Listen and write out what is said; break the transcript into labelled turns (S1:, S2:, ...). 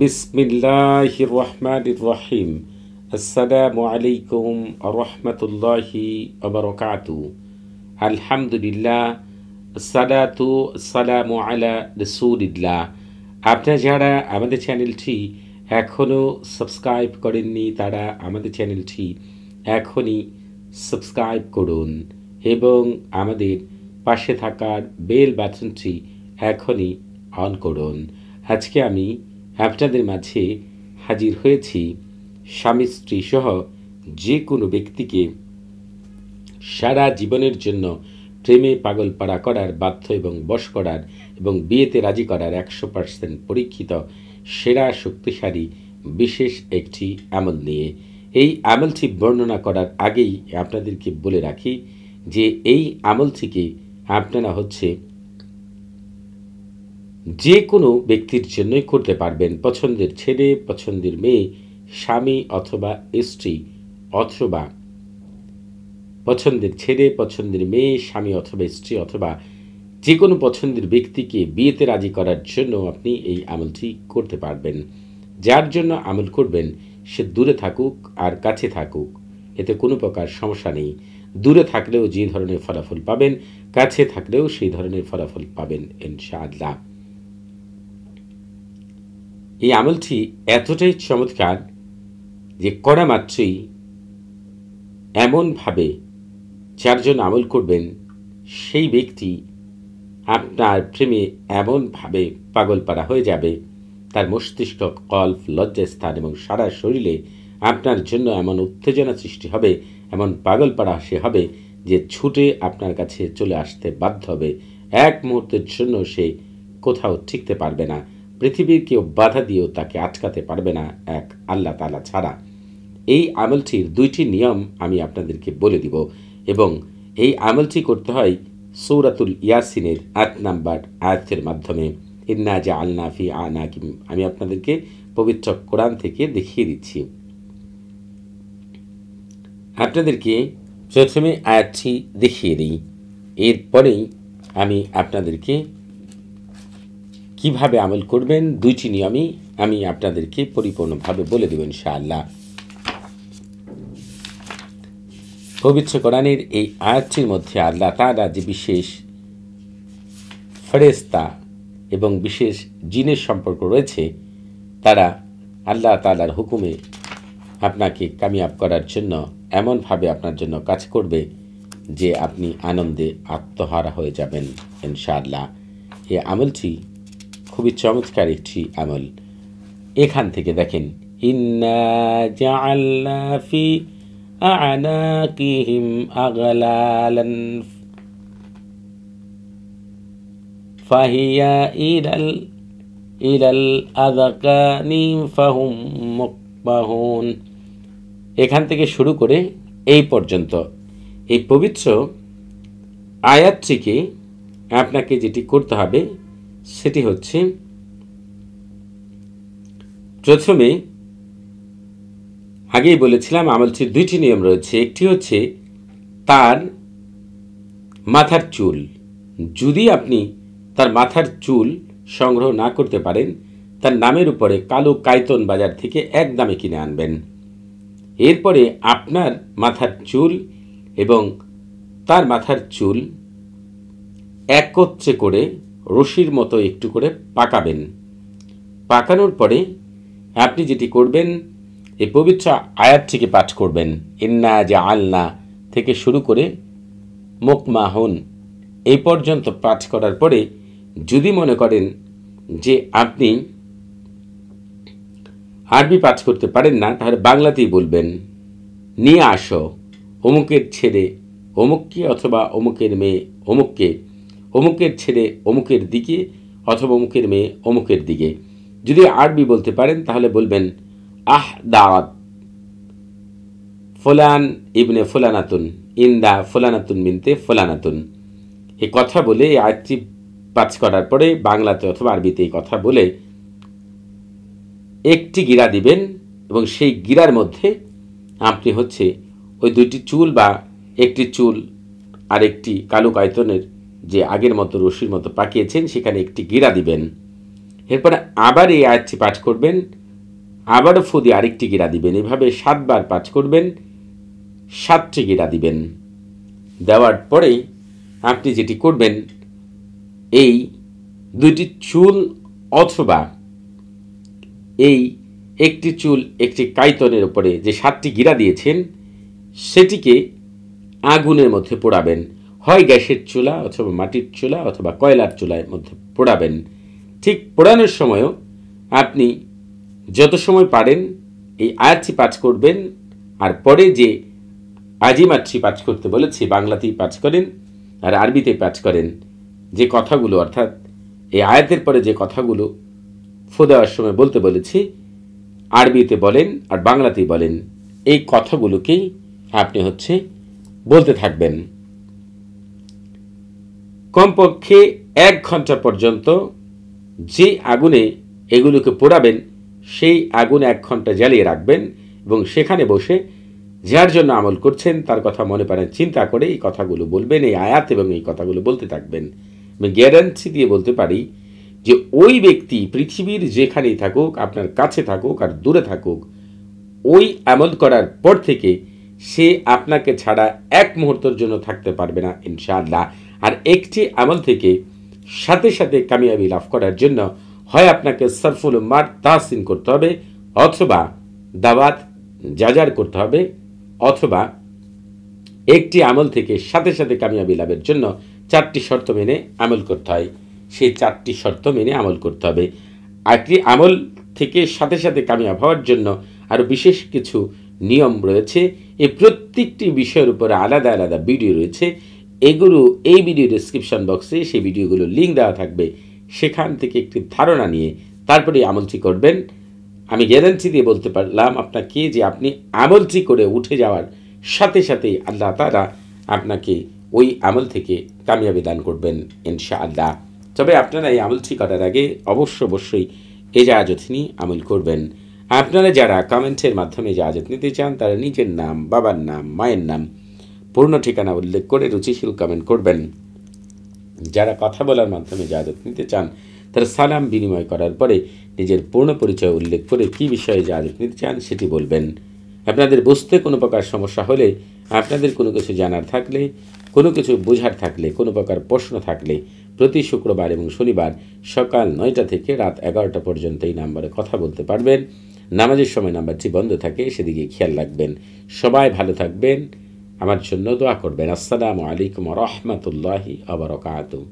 S1: বিসমিল্লাহির রহমানির রহিম আসসালামু আলাইকুম রহমতুল্লাহি আবরকাত আলহামদুলিল্লাহ সালাতু সালামু আলা রসুলিল্লাহ আপনারা যারা আমাদের চ্যানেলটি এখনও সাবস্ক্রাইব করেননি তারা আমাদের চ্যানেলটি এখনই সাবস্ক্রাইব করুন এবং আমাদের পাশে থাকার বেল বাটনটি এখনই অন করুন আজকে আমি আপনাদের মাঝে হাজির হয়েছি স্বামী স্ত্রী সহ যে কোনো ব্যক্তিকে সারা জীবনের জন্য প্রেমে পাগল পাড়া করার বাধ্য এবং বশ করার এবং বিয়েতে রাজি করার একশো পার্সেন্ট পরীক্ষিত সেরা শক্তিশালী বিশেষ একটি আমল নিয়ে এই আমলটি বর্ণনা করার আগেই আপনাদেরকে বলে রাখি যে এই আমলটিকে আপনারা হচ্ছে যে কোনো ব্যক্তির জন্যই করতে পারবেন পছন্দের ছেলে পছন্দের মেয়ে স্বামী অথবা স্ত্রী অথবা পছন্দের ছেলে পছন্দের মেয়ে স্বামী অথবা স্ত্রী অথবা যে কোনো পছন্দের ব্যক্তিকে বিয়েতে রাজি করার জন্য আপনি এই আমলটি করতে পারবেন যার জন্য আমল করবেন সে দূরে থাকুক আর কাছে থাকুক এতে কোনো প্রকার সমস্যা নেই দূরে থাকলেও যে ধরনের ফলাফল পাবেন কাছে থাকলেও সেই ধরনের ফলাফল পাবেন ইনশাআল্লাহ এই আমলটি এতটাই চমৎকার যে করা মাত্রই এমনভাবে চারজন আমল করবেন সেই ব্যক্তি আপনার প্রেমে এমনভাবে পাগলপাড়া হয়ে যাবে তার মস্তিষ্ক কল্প লজ্জাস্থান এবং সারা শরীরে আপনার জন্য এমন উত্তেজনা সৃষ্টি হবে এমন পাগলপাড়া সে হবে যে ছুটে আপনার কাছে চলে আসতে বাধ্য হবে এক মুহূর্তের জন্য সে কোথাও ঠিকতে পারবে না পৃথিবীর কেউ বাধা দিয়েও তাকে আটকাতে পারবে না এক আল্লাহ তালা ছাড়া এই আমলটির দুইটি নিয়ম আমি আপনাদেরকে বলে দিব এবং এই আমলটি করতে হয় সৌরাতুল ইয়াসিনের আট নাম্বার আয়ত্তের মাধ্যমে ইন্না জা আলনাফি কিম আমি আপনাদেরকে পবিত্র কোরআন থেকে দেখিয়ে দিচ্ছি আপনাদেরকে প্রথমে আয়াতটি দেখিয়ে দিই এরপরেই আমি আপনাদেরকে কিভাবে আমল করবেন দুইটি নিয়মই আমি আপনাদেরকে পরিপূর্ণভাবে বলে দেবেন শাহ পবিত্র কোরআনের এই আয়াতটির মধ্যে আল্লাহ তারা যে বিশেষ ফেরেস্তা এবং বিশেষ জিনের সম্পর্ক রয়েছে তারা আল্লাহ তালার হুকুমে আপনাকে কামিয়াব করার জন্য এমনভাবে আপনার জন্য কাজ করবে যে আপনি আনন্দে আত্মহারা হয়ে যাবেন ইনশাআল্লাহ এ আমলটি খুবই চমৎকার একটি আমল এখান থেকে দেখেন ইন্না ফাহিয়া ফাহুম এখান থেকে শুরু করে এই পর্যন্ত এই পবিত্র আয়াতটিকে আপনাকে যেটি করতে হবে সেটি হচ্ছে প্রথমে আগেই বলেছিলাম আমলটির দুইটি নিয়ম রয়েছে একটি হচ্ছে তার মাথার চুল যদি আপনি তার মাথার চুল সংগ্রহ না করতে পারেন তার নামের উপরে কালো কায়তন বাজার থেকে এক দামে কিনে আনবেন এরপরে আপনার মাথার চুল এবং তার মাথার চুল একত্রে করে রশির মতো একটু করে পাকাবেন পাকানোর পরে আপনি যেটি করবেন এই পবিত্র থেকে পাঠ করবেন ইন্না যে আল্লা থেকে শুরু করে হন এই পর্যন্ত পাঠ করার পরে যদি মনে করেন যে আপনি আরবি পাঠ করতে পারেন না তাহলে বাংলাতেই বলবেন নিয়ে আসো অমুকের ছেড়ে অমুককে অথবা অমুকের মেয়ে অমুককে অমুকের ছেলে অমুকের দিকে অথবা অমুকের মেয়ে অমুকের দিকে যদি আরবি বলতে পারেন তাহলে বলবেন আহ দাওয়াত ফোলান ইবনে ফোলানাতুন ইন্দা ফোলানাতুন মিনতে ফোলানাতুন এই কথা বলে এই আয়াতটি পাঁচ করার পরে বাংলাতে অথবা আরবিতে এই কথা বলে একটি গিরা দিবেন এবং সেই গিরার মধ্যে আপনি হচ্ছে ওই দুইটি চুল বা একটি চুল আর একটি কালো কায়তনের যে আগের মতো রশির মতো পাকিয়েছেন সেখানে একটি গিরা দিবেন এরপরে আবার এই আয়াতটি পাঠ করবেন আবারও ফুদি আরেকটি গিরা দিবেন এভাবে সাতবার পাঠ করবেন সাতটি গিরা দিবেন দেওয়ার পরে আপনি যেটি করবেন এই দুইটি চুল অথবা এই একটি চুল একটি কাইতনের উপরে যে সাতটি গিরা দিয়েছেন সেটিকে আগুনের মধ্যে পোড়াবেন হয় গ্যাসের চুলা অথবা মাটির চুলা অথবা কয়লার চুলার মধ্যে পোড়াবেন ঠিক পোড়ানোর সময়ও আপনি যত সময় পারেন এই আয়াতটি পাঠ করবেন আর পরে যে আজিমাতটি পাঠ করতে বলেছি বাংলাতেই পাঠ করেন আর আরবিতে পাঠ করেন যে কথাগুলো অর্থাৎ এই আয়াতের পরে যে কথাগুলো ফু দেওয়ার সময় বলতে বলেছি আরবিতে বলেন আর বাংলাতেই বলেন এই কথাগুলোকেই আপনি হচ্ছে বলতে থাকবেন কমপক্ষে এক ঘন্টা পর্যন্ত যে আগুনে এগুলোকে পোড়াবেন সেই আগুন এক ঘন্টা জ্বালিয়ে রাখবেন এবং সেখানে বসে যার জন্য আমল করছেন তার কথা মনে পারেন চিন্তা করে এই কথাগুলো বলবেন এই আয়াত এবং এই কথাগুলো বলতে থাকবেন আমি গ্যারান্টি দিয়ে বলতে পারি যে ওই ব্যক্তি পৃথিবীর যেখানেই থাকুক আপনার কাছে থাকুক আর দূরে থাকুক ওই আমল করার পর থেকে সে আপনাকে ছাড়া এক মুহূর্তের জন্য থাকতে পারবে না ইনশাআল্লাহ আর একটি আমল থেকে সাথে সাথে কামিয়াবি লাভ করার জন্য হয় আপনাকে সরফুল মার তাহসিন করতে হবে অথবা দাবাত যাজার করতে হবে অথবা একটি আমল থেকে সাথে সাথে কামিয়াবি লাভের জন্য চারটি শর্ত মেনে আমল করতে হয় সেই চারটি শর্ত মেনে আমল করতে হবে একটি আমল থেকে সাথে সাথে কামিয়াব হওয়ার জন্য আর বিশেষ কিছু নিয়ম রয়েছে এই প্রত্যেকটি বিষয়ের উপরে আলাদা আলাদা ভিডিও রয়েছে এগুলো এই ভিডিও ডিসক্রিপশান বক্সে সেই ভিডিওগুলোর লিঙ্ক দেওয়া থাকবে সেখান থেকে একটি ধারণা নিয়ে তারপরে আমলটি করবেন আমি গ্যারেন্টি দিয়ে বলতে পারলাম আপনাকে যে আপনি আমলটি করে উঠে যাওয়ার সাথে সাথেই আল্লাহ তারা আপনাকে ওই আমল থেকে কামিয়াবি দান করবেন ইনশা আল্লাহ তবে আপনারা এই আমলটি করার আগে অবশ্য অবশ্যই এজাজতনি আমল করবেন আপনারা যারা কমেন্টের মাধ্যমে এজাজত নিতে চান তারা নিজের নাম বাবার নাম মায়ের নাম পূর্ণ ঠিকানা উল্লেখ করে রুচিশীল কমেন্ট করবেন যারা কথা বলার মাধ্যমে জাদত নিতে চান তারা সালাম বিনিময় করার পরে নিজের পূর্ণ পরিচয় উল্লেখ করে কি বিষয়ে জাদত নিতে চান সেটি বলবেন আপনাদের বুঝতে কোনো প্রকার সমস্যা হলে আপনাদের কোনো কিছু জানার থাকলে কোনো কিছু বোঝার থাকলে কোনো প্রকার প্রশ্ন থাকলে প্রতি শুক্রবার এবং শনিবার সকাল নয়টা থেকে রাত এগারোটা পর্যন্ত এই নাম্বারে কথা বলতে পারবেন নামাজের সময় নাম্বারটি বন্ধ থাকে সেদিকে খেয়াল রাখবেন সবাই ভালো থাকবেন আমার জন্য দোয়া করবেন আসসালামু আলাইকুম রহমতুল্লাহি আবরকাতুম